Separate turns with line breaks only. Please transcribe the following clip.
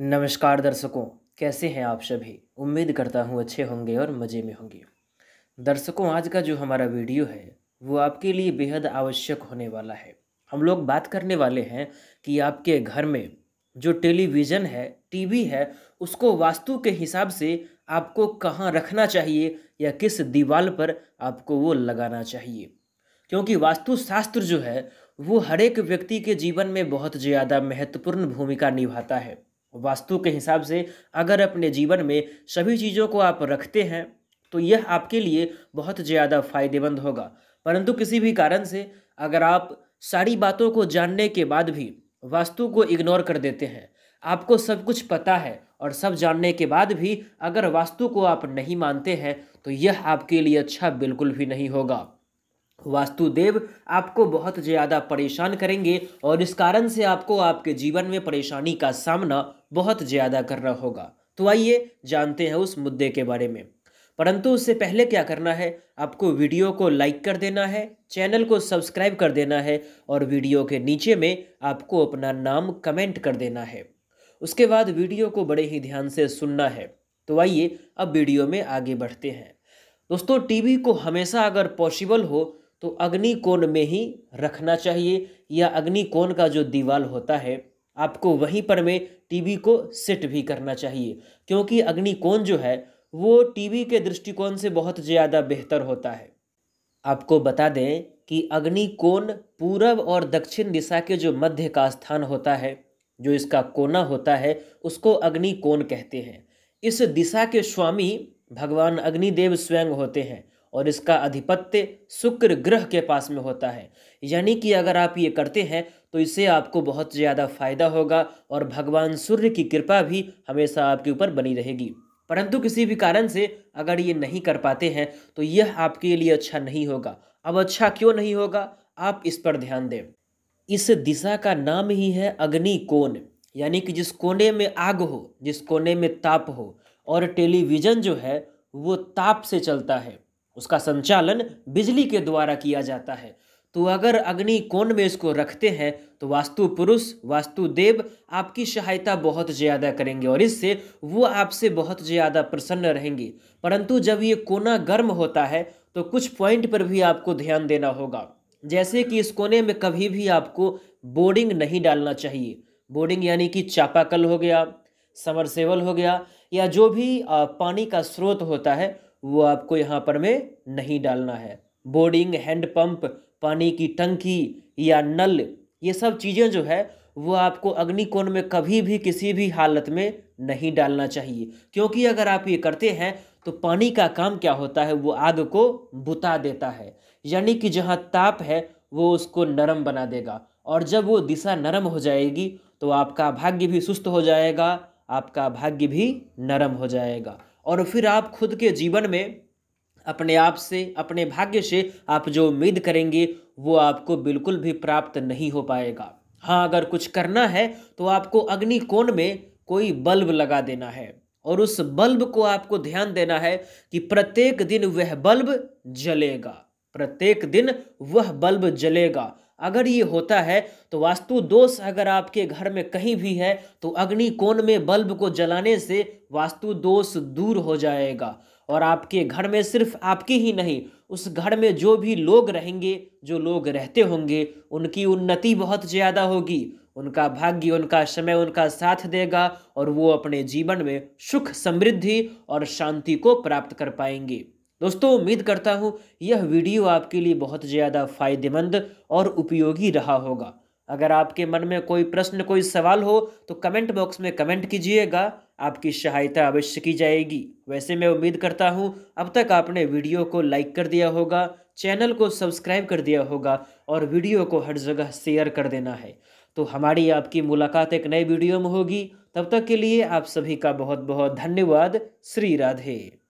नमस्कार दर्शकों कैसे हैं आप सभी उम्मीद करता हूँ अच्छे होंगे और मज़े में होंगे दर्शकों आज का जो हमारा वीडियो है वो आपके लिए बेहद आवश्यक होने वाला है हम लोग बात करने वाले हैं कि आपके घर में जो टेलीविज़न है टीवी है उसको वास्तु के हिसाब से आपको कहाँ रखना चाहिए या किस दीवाल पर आपको वो लगाना चाहिए क्योंकि वास्तुशास्त्र जो है वो हर एक व्यक्ति के जीवन में बहुत ज़्यादा महत्वपूर्ण भूमिका निभाता है वास्तु के हिसाब से अगर अपने जीवन में सभी चीज़ों को आप रखते हैं तो यह आपके लिए बहुत ज़्यादा फायदेमंद होगा परंतु किसी भी कारण से अगर आप सारी बातों को जानने के बाद भी वास्तु को इग्नोर कर देते हैं आपको सब कुछ पता है और सब जानने के बाद भी अगर वास्तु को आप नहीं मानते हैं तो यह आपके लिए अच्छा बिल्कुल भी नहीं होगा वास्तुदेव आपको बहुत ज़्यादा परेशान करेंगे और इस कारण से आपको आपके जीवन में परेशानी का सामना बहुत ज़्यादा करना होगा तो आइए जानते हैं उस मुद्दे के बारे में परंतु उससे पहले क्या करना है आपको वीडियो को लाइक कर देना है चैनल को सब्सक्राइब कर देना है और वीडियो के नीचे में आपको अपना नाम कमेंट कर देना है उसके बाद वीडियो को बड़े ही ध्यान से सुनना है तो आइए अब वीडियो में आगे बढ़ते हैं दोस्तों टीवी को हमेशा अगर पॉसिबल हो तो अग्नि कोण में ही रखना चाहिए या अग्नि कोण का जो दीवाल होता है आपको वहीं पर में टीवी को सेट भी करना चाहिए क्योंकि अग्नि कोण जो है वो टीवी के दृष्टिकोण से बहुत ज़्यादा बेहतर होता है आपको बता दें कि अग्नि कोण पूर्व और दक्षिण दिशा के जो मध्य का स्थान होता है जो इसका कोना होता है उसको अग्नि कोण कहते हैं इस दिशा के स्वामी भगवान अग्निदेव स्वयं होते हैं और इसका आधिपत्य शुक्र ग्रह के पास में होता है यानी कि अगर आप ये करते हैं तो इससे आपको बहुत ज़्यादा फायदा होगा और भगवान सूर्य की कृपा भी हमेशा आपके ऊपर बनी रहेगी परंतु किसी भी कारण से अगर ये नहीं कर पाते हैं तो यह आपके लिए अच्छा नहीं होगा अब अच्छा क्यों नहीं होगा आप इस पर ध्यान दें इस दिशा का नाम ही है अग्नि कोण यानी कि जिस कोने में आग हो जिस कोने में ताप हो और टेलीविज़न जो है वो ताप से चलता है उसका संचालन बिजली के द्वारा किया जाता है तो अगर अग्नि कोण में इसको रखते हैं तो वास्तु पुरुष वास्तु देव आपकी सहायता बहुत ज़्यादा करेंगे और इससे वो आपसे बहुत ज़्यादा प्रसन्न रहेंगे परंतु जब ये कोना गर्म होता है तो कुछ पॉइंट पर भी आपको ध्यान देना होगा जैसे कि इस कोने में कभी भी आपको बोर्डिंग नहीं डालना चाहिए बोर्डिंग यानी कि चापाकल हो गया समरसेवल हो गया या जो भी पानी का स्रोत होता है वो आपको यहाँ पर में नहीं डालना है बोर्डिंग हैंड पंप पानी की टंकी या नल ये सब चीज़ें जो है वो आपको अग्निकोण में कभी भी किसी भी हालत में नहीं डालना चाहिए क्योंकि अगर आप ये करते हैं तो पानी का काम क्या होता है वो आग को बुता देता है यानी कि जहाँ ताप है वो उसको नरम बना देगा और जब वो दिशा नरम हो जाएगी तो आपका भाग्य भी सुस्त हो जाएगा आपका भाग्य भी नरम हो जाएगा और फिर आप खुद के जीवन में अपने आप से अपने भाग्य से आप जो उम्मीद करेंगे वो आपको बिल्कुल भी प्राप्त नहीं हो पाएगा हाँ अगर कुछ करना है तो आपको अग्निकोण में कोई बल्ब लगा देना है और उस बल्ब को आपको ध्यान देना है कि प्रत्येक दिन वह बल्ब जलेगा प्रत्येक दिन वह बल्ब जलेगा अगर ये होता है तो वास्तु दोष अगर आपके घर में कहीं भी है तो अग्नि कोण में बल्ब को जलाने से वास्तु दोष दूर हो जाएगा और आपके घर में सिर्फ आपकी ही नहीं उस घर में जो भी लोग रहेंगे जो लोग रहते होंगे उनकी उन्नति बहुत ज़्यादा होगी उनका भाग्य उनका समय उनका साथ देगा और वो अपने जीवन में सुख समृद्धि और शांति को प्राप्त कर पाएंगे दोस्तों उम्मीद करता हूँ यह वीडियो आपके लिए बहुत ज़्यादा फ़ायदेमंद और उपयोगी रहा होगा अगर आपके मन में कोई प्रश्न कोई सवाल हो तो कमेंट बॉक्स में कमेंट कीजिएगा आपकी सहायता अवश्य की जाएगी वैसे मैं उम्मीद करता हूँ अब तक आपने वीडियो को लाइक कर दिया होगा चैनल को सब्सक्राइब कर दिया होगा और वीडियो को हर जगह शेयर कर देना है तो हमारी आपकी मुलाकात एक नए वीडियो में होगी तब तक के लिए आप सभी का बहुत बहुत धन्यवाद श्री राधे